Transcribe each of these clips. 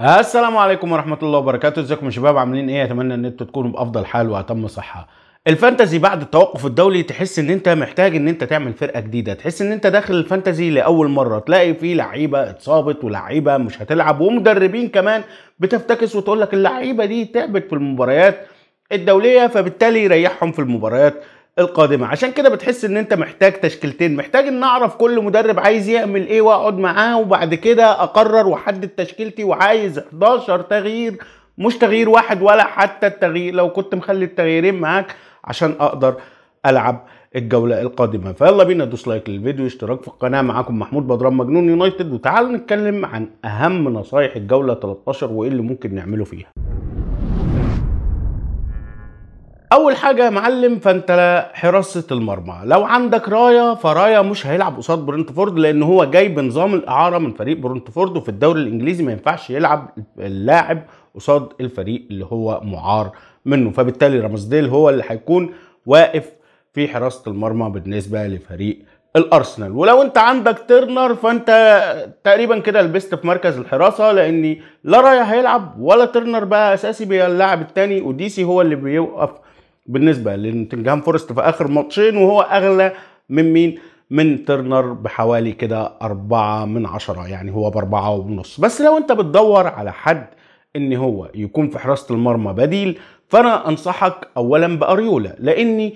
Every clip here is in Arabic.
السلام عليكم ورحمه الله وبركاته ازيكم يا شباب عاملين ايه اتمنى ان انتوا تكونوا بافضل حال واتم صحه الفانتزي بعد التوقف الدولي تحس ان انت محتاج ان انت تعمل فرقه جديده تحس ان انت داخل الفانتزي لاول مره تلاقي فيه لعيبه اتصابت ولعيبه مش هتلعب ومدربين كمان بتفتكس وتقول لك اللعيبه دي تعبت في المباريات الدوليه فبالتالي يريحهم في المباريات القادمه عشان كده بتحس ان انت محتاج تشكيلتين محتاج ان اعرف كل مدرب عايز يعمل ايه واقعد معاه وبعد كده اقرر واحدد تشكيلتي وعايز 11 تغيير مش تغيير واحد ولا حتى التغيير لو كنت مخلي التغييرين معاك عشان اقدر العب الجوله القادمه فيلا بينا دوس لايك للفيديو اشتراك في القناه معاكم محمود بدران مجنون يونايتد وتعالوا نتكلم عن اهم نصايح الجوله 13 وايه اللي ممكن نعمله فيها اول حاجه يا معلم فانت حراسه المرمى لو عندك رايا فرايا مش هيلعب قصاد برنتفورد لان هو جاي بنظام الاعاره من فريق برنتفورد وفي الدوري الانجليزي ما ينفعش يلعب اللاعب قصاد الفريق اللي هو معار منه فبالتالي رامزديل هو اللي هيكون واقف في حراسه المرمى بالنسبه لفريق الارسنال ولو انت عندك ترنر فانت تقريبا كده لبست في مركز الحراسه لان لا رايا هيلعب ولا ترنر بقى اساسي بيلعب التاني اوديسي هو اللي بيوقف بالنسبه لنوتنجهام فورست في اخر ماتشين وهو اغلى من مين من ترنر بحوالي كده أربعة من عشرة يعني هو بأربعة ونص بس لو أنت بتدور على حد إن هو يكون في حراسة المرمى بديل فأنا أنصحك أولا بأريولا لأني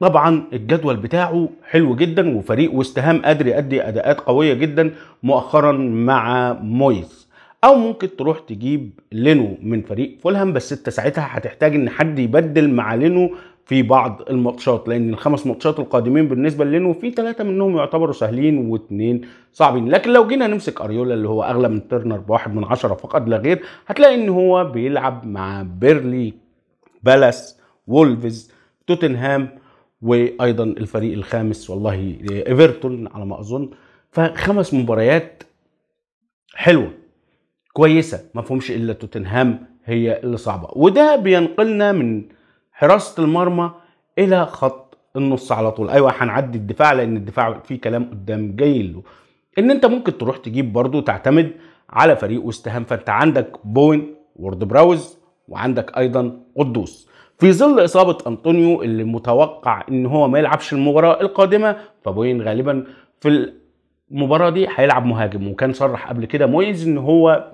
طبعا الجدول بتاعه حلو جدا وفريق وستهام قادر يأدي أداءات قوية جدا مؤخرا مع مويز او ممكن تروح تجيب لينو من فريق فولهام بس انت ساعتها هتحتاج ان حد يبدل مع لينو في بعض الماتشات لان الخمس ماتشات القادمين بالنسبه لينو في ثلاثه منهم يعتبروا سهلين واثنين صعبين لكن لو جينا نمسك اريولا اللي هو اغلى من ترنر بواحد من عشرة فقط لا غير هتلاقي ان هو بيلعب مع بيرلي بالاس وولفز توتنهام وايضا الفريق الخامس والله ايفرتون على ما اظن فخمس مباريات حلوه كويسه ما فيهمش الا توتنهام هي اللي صعبه وده بينقلنا من حراسه المرمى الى خط النص على طول ايوه هنعدي الدفاع لان الدفاع فيه كلام قدام جاي له ان انت ممكن تروح تجيب برضو تعتمد على فريق واستهام فانت عندك بوين وورد براوز وعندك ايضا قدوس في ظل اصابه انطونيو اللي متوقع ان هو ما يلعبش المباراه القادمه فبوين غالبا في المباراه دي هيلعب مهاجم وكان صرح قبل كده مويز ان هو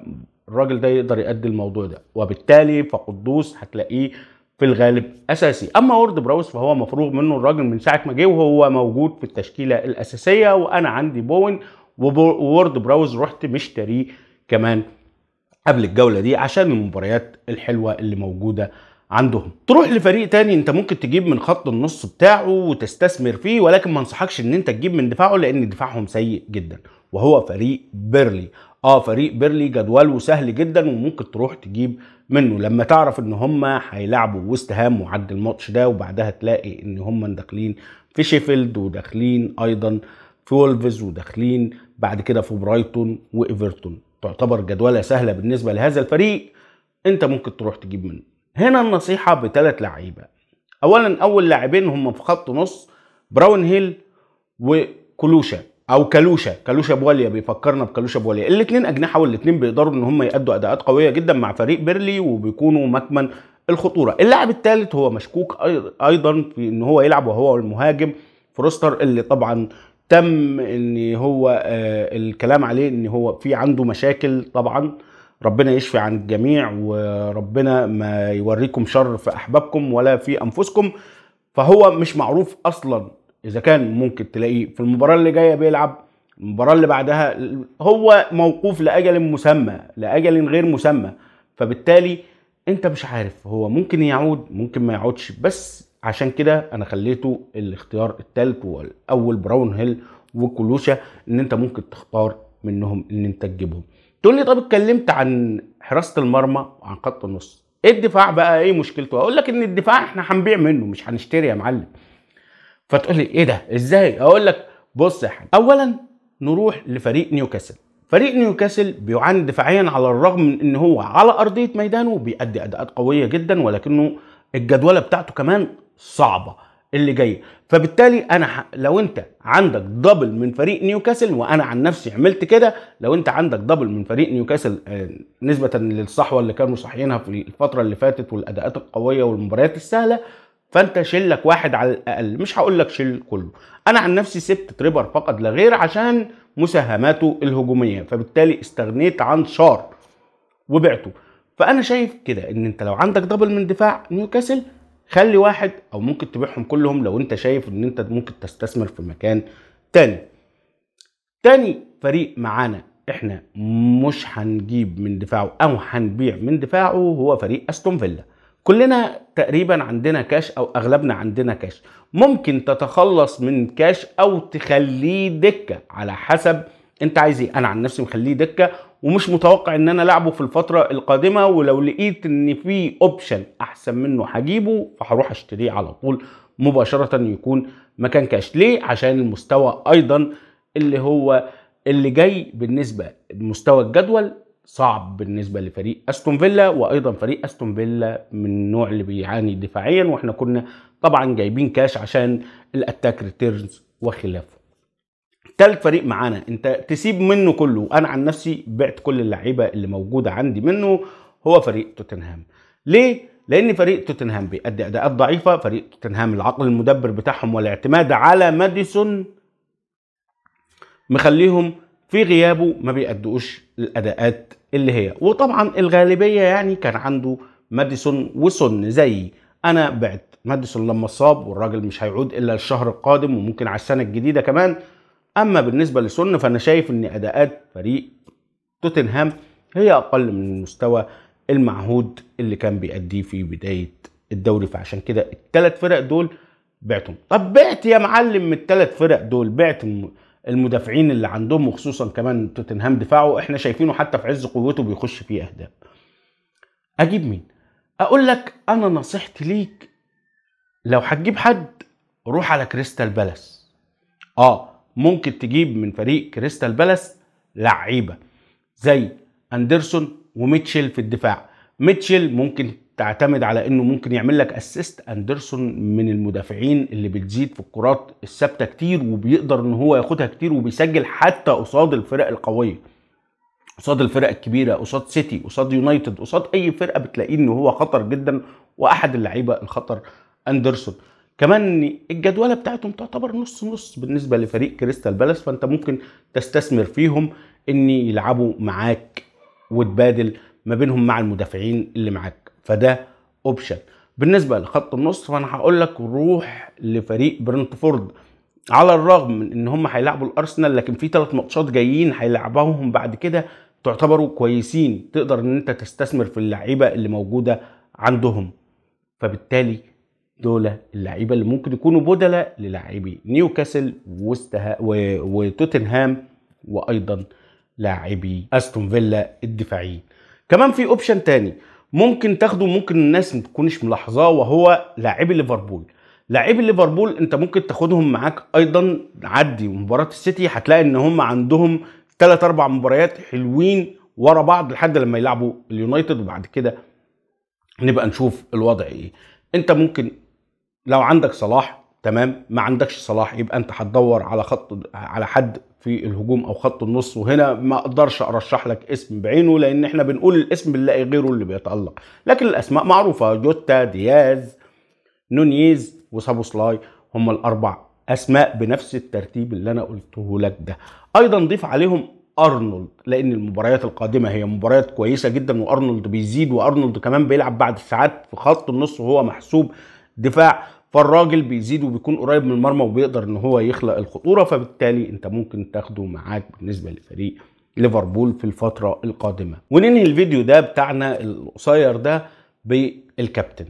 الراجل ده يقدر يأدي الموضوع ده وبالتالي فقدوس هتلاقيه في الغالب اساسي اما وورد براوس فهو مفروغ منه الراجل من ساعه ما جه وهو موجود في التشكيله الاساسيه وانا عندي بوين وورد براوز رحت مشتريه كمان قبل الجوله دي عشان المباريات الحلوه اللي موجوده عندهم تروح لفريق تاني انت ممكن تجيب من خط النص بتاعه وتستثمر فيه ولكن ما انصحكش ان انت تجيب من دفاعه لان دفاعهم سيء جدا وهو فريق بيرلي اه فريق بيرلي جدوله سهل جدا وممكن تروح تجيب منه لما تعرف ان هم هيلعبوا وست هام وعد الماتش ده وبعدها تلاقي ان هم داخلين في شيفيلد وداخلين ايضا في وولفز وداخلين بعد كده في برايتون وايفرتون تعتبر جدوله سهله بالنسبه لهذا الفريق انت ممكن تروح تجيب منه هنا النصيحة بثلاث لعيبة أولا أول لاعبين هم في خط نص براون هيل وكلوشا او كالوشا كالوشا بواليا بيفكرنا بكالوشا بواليا الاثنين اجنحه والاثنين بيقدروا ان هم يادوا اداءات قويه جدا مع فريق بيرلي وبيكونوا مكمن الخطوره اللاعب الثالث هو مشكوك ايضا في ان هو يلعب وهو المهاجم فروستر اللي طبعا تم ان هو آه الكلام عليه ان هو في عنده مشاكل طبعا ربنا يشفي عن الجميع وربنا ما يوريكم شر في احبابكم ولا في انفسكم فهو مش معروف اصلا اذا كان ممكن تلاقيه في المباراه اللي جايه بيلعب المباراه اللي بعدها هو موقوف لاجل مسمى لاجل غير مسمى فبالتالي انت مش عارف هو ممكن يعود ممكن ما يعودش بس عشان كده انا خليته الاختيار الثالث والاول براون هيل وكلوشا ان انت ممكن تختار منهم ان انت تجيبهم تقول لي طب اتكلمت عن حراسه المرمى وعن خط النص ايه الدفاع بقى ايه مشكلته اقول لك ان الدفاع احنا هنبيع منه مش هنشتري يا معلم فتقول لي ايه ده ازاي اقول لك بص يا حاج اولا نروح لفريق نيوكاسل فريق نيوكاسل بيعاني دفاعيا على الرغم من ان هو على ارضيه ميدانه بيأدي اداءات قويه جدا ولكنه الجدوله بتاعته كمان صعبه اللي جايه فبالتالي انا ح... لو انت عندك دبل من فريق نيوكاسل وانا عن نفسي عملت كده لو انت عندك دبل من فريق نيوكاسل آه، نسبه للصحوه اللي كانوا صاحيينها في الفتره اللي فاتت والاداءات القويه والمباريات السهله فانت شلك واحد على الاقل مش هقول لك شيل كله انا عن نفسي سبت تريبر فقط لا غير عشان مساهماته الهجوميه فبالتالي استغنيت عن شار وبعته فانا شايف كده ان انت لو عندك دبل من دفاع نيوكاسل خلي واحد او ممكن تبيعهم كلهم لو انت شايف ان انت ممكن تستثمر في مكان تاني تاني فريق معانا احنا مش هنجيب من دفاعه او هنبيع من دفاعه هو فريق استون فيلا كلنا تقريبا عندنا كاش او اغلبنا عندنا كاش ممكن تتخلص من كاش او تخليه دكه على حسب انت عايز ايه انا عن نفسي مخليه دكه ومش متوقع ان انا لعبه في الفتره القادمه ولو لقيت ان في اوبشن احسن منه هجيبه فهروح اشتريه على طول مباشره يكون مكان كاش ليه عشان المستوى ايضا اللي هو اللي جاي بالنسبه لمستوى الجدول صعب بالنسبه لفريق استون فيلا وايضا فريق استون فيلا من النوع اللي بيعاني دفاعيا واحنا كنا طبعا جايبين كاش عشان الاتاك ريتيرنز وخلافه تالت فريق معانا انت تسيب منه كله انا عن نفسي بعت كل اللعيبه اللي موجوده عندي منه هو فريق توتنهام ليه لان فريق توتنهام بيأدي اداءات ضعيفه فريق توتنهام العقل المدبر بتاعهم والاعتماد على ماديسون مخليهم في غيابه ما بيأدوش الاداءات اللي هي وطبعا الغالبيه يعني كان عنده ماديسون وسون زي انا بعت ماديسون لما اتصاب والراجل مش هيعود الا الشهر القادم وممكن على السنه الجديده كمان اما بالنسبه لسون فانا شايف ان اداءات فريق توتنهام هي اقل من المستوى المعهود اللي كان بيأديه في بدايه الدوري فعشان كده الثلاث فرق دول بعتهم طب بعت يا معلم من الثلاث فرق دول بعت المدافعين اللي عندهم وخصوصا كمان توتنهام دفاعه احنا شايفينه حتى في عز قوته بيخش فيه اهداف اجيب مين اقول لك انا نصيحتي ليك لو هتجيب حد روح على كريستال بالاس اه ممكن تجيب من فريق كريستال بالاس لعيبه زي اندرسون وميتشل في الدفاع ميتشل ممكن تعتمد على انه ممكن يعمل لك اسيست اندرسون من المدافعين اللي بتزيد في الكرات الثابته كتير وبيقدر ان هو ياخدها كتير وبيسجل حتى قصاد الفرق القويه قصاد الفرق الكبيره قصاد سيتي قصاد يونايتد قصاد اي فرقه بتلاقيه ان هو خطر جدا واحد اللعيبه الخطر اندرسون كمان الجدوله بتاعتهم تعتبر نص نص بالنسبه لفريق كريستال بالاس فانت ممكن تستثمر فيهم ان يلعبوا معاك وتبادل ما بينهم مع المدافعين اللي معاك فده اوبشن بالنسبه لخط النص فانا هقول لك روح لفريق برنتفورد على الرغم من ان هم هيلعبوا الارسنال لكن في ثلاث ماتشات جايين هيلعبوهم بعد كده تعتبروا كويسين تقدر ان انت تستثمر في اللعيبه اللي موجوده عندهم فبالتالي دول اللعيبه اللي ممكن يكونوا بدلاء للاعبي نيوكاسل وتوتنهام وايضا لاعبي استون فيلا الدفاعيين كمان في اوبشن تاني ممكن تاخده ممكن الناس ما تكونش ملاحظاه وهو لاعبي ليفربول لاعبي ليفربول انت ممكن تاخدهم معاك ايضا عدي مباراه السيتي هتلاقي ان هم عندهم ثلاث اربع مباريات حلوين ورا بعض لحد لما يلعبوا اليونايتد وبعد كده نبقى نشوف الوضع ايه انت ممكن لو عندك صلاح تمام ما عندكش صلاح يبقى انت هتدور على خط على حد في الهجوم او خط النص وهنا ما اقدرش ارشح لك اسم بعينه لان احنا بنقول الاسم بنلاقي غيره اللي بيتالق لكن الاسماء معروفه جوتا دياز نونيز وسابوسلاي هم الاربع اسماء بنفس الترتيب اللي انا قلته لك ده ايضا ضيف عليهم ارنولد لان المباريات القادمه هي مباريات كويسه جدا وارنولد بيزيد وارنولد كمان بيلعب بعد ساعات في خط النص وهو محسوب دفاع فالراجل بيزيد وبيكون قريب من المرمى وبيقدر ان هو يخلق الخطوره فبالتالي انت ممكن تاخده معاك بالنسبه لفريق ليفربول في الفتره القادمه وننهي الفيديو ده بتاعنا القصير ده بالكابتن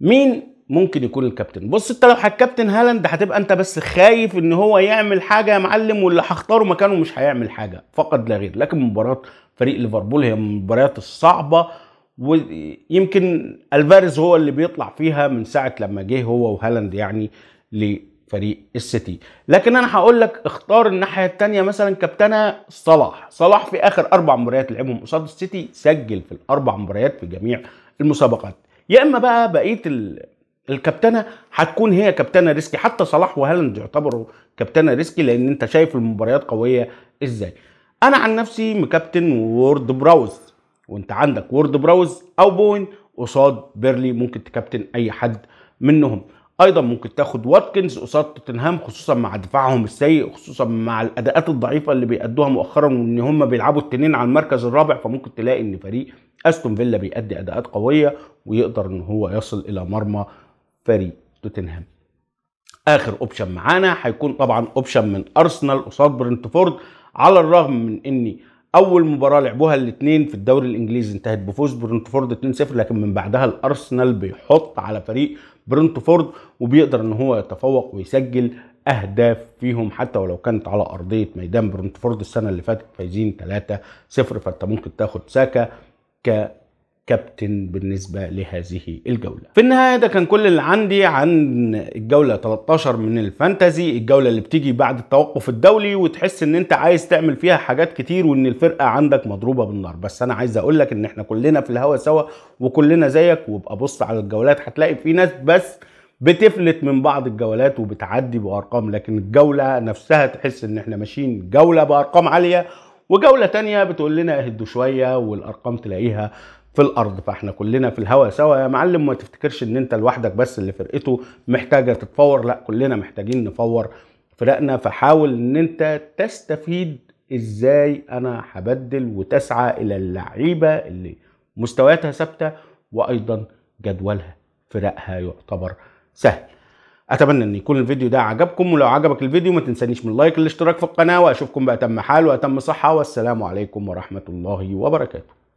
مين ممكن يكون الكابتن بص انت لو هتكابتن هالاند هتبقى انت بس خايف ان هو يعمل حاجه يا معلم واللي هختاره مكانه مش هيعمل حاجه فقط لا غير لكن مباراه فريق ليفربول هي من المباريات الصعبه ويمكن الفارز هو اللي بيطلع فيها من ساعه لما جه هو وهالاند يعني لفريق السيتي لكن انا هقول لك اختار الناحيه الثانيه مثلا كابتنا صلاح صلاح في اخر اربع مباريات لعبهم قصاد السيتي سجل في الاربع مباريات في جميع المسابقات يا اما بقى بقيه الكابتنه هتكون هي كابتنه ريسكي حتى صلاح وهالاند يعتبروا كابتنه ريسكي لان انت شايف المباريات قويه ازاي انا عن نفسي مكابتن وورد براوز وانت عندك وورد براوز او بوين قصاد بيرلي ممكن تكابتن اي حد منهم ايضا ممكن تاخد واتكنز قصاد توتنهام خصوصا مع دفاعهم السيء خصوصا مع الاداءات الضعيفه اللي بيأدوها مؤخرا وان هم بيلعبوا التنين على المركز الرابع فممكن تلاقي ان فريق استون فيلا بيأدي اداءات قويه ويقدر ان هو يصل الى مرمى فريق توتنهام اخر اوبشن معانا هيكون طبعا اوبشن من ارسنال قصاد برنتفورد على الرغم من اني اول مباراه لعبوها الاثنين في الدوري الانجليزي انتهت بفوز برنتفورد 2-0 لكن من بعدها الارسنال بيحط على فريق برنتفورد وبيقدر ان هو يتفوق ويسجل اهداف فيهم حتى ولو كانت على ارضيه ميدان برنتفورد السنه اللي فاتت فايزين 3-0 فانت ممكن تاخد ساكا ك كابتن بالنسبة لهذه الجولة في النهاية ده كان كل اللي عندي عن الجولة 13 من الفانتازي الجولة اللي بتيجي بعد التوقف الدولي وتحس ان انت عايز تعمل فيها حاجات كتير وان الفرقة عندك مضروبة بالنار بس انا عايز اقولك ان احنا كلنا في الهوا سوا وكلنا زيك وابقى بص على الجولات هتلاقي في ناس بس بتفلت من بعض الجولات وبتعدي بارقام لكن الجوله نفسها تحس ان احنا ماشيين جوله بارقام عاليه وجوله تانية بتقول لنا اهدوا شويه والارقام تلاقيها في الارض فاحنا كلنا في الهوا سوا يا معلم ما تفتكرش ان انت لوحدك بس اللي فرقته محتاجه تتفور لا كلنا محتاجين نفور فرقنا فحاول ان انت تستفيد ازاي انا هبدل وتسعى الى اللعيبه اللي مستوياتها ثابته وايضا جدولها فرقها يعتبر سهل اتمنى ان يكون الفيديو ده عجبكم ولو عجبك الفيديو ما تنسانيش من اللايك والاشتراك في القناه واشوفكم باتم حال واتم صحه والسلام عليكم ورحمه الله وبركاته